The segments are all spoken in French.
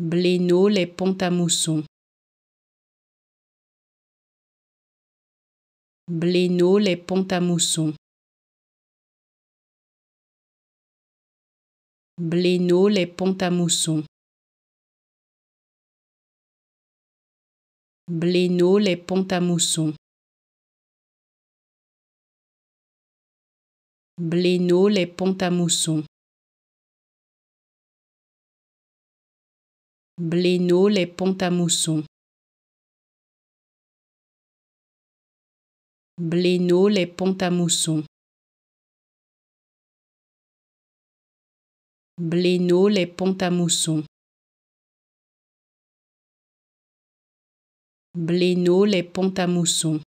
Bléno les ponts à mousson. Bléno les ponts à mousson. les ponts à mousson. les ponts à mousson. les ponts à mousson. Bléno les ponts à mousson. Blénaud, les ponts à mousson. Blénaud, les ponts à mousson. Blénaud, les ponts à mousson.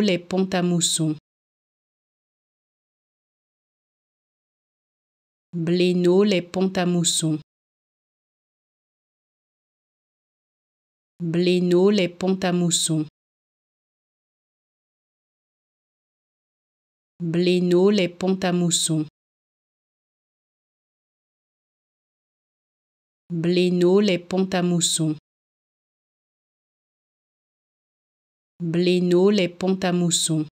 les ponts à mousson. Bléno les ponts à Mousson. Blénaud-les-Ponts à Mousson. Blénaud-les-Ponts à Mousson. Blénaud-les-Ponts à Mousson. les ponts à Mousson.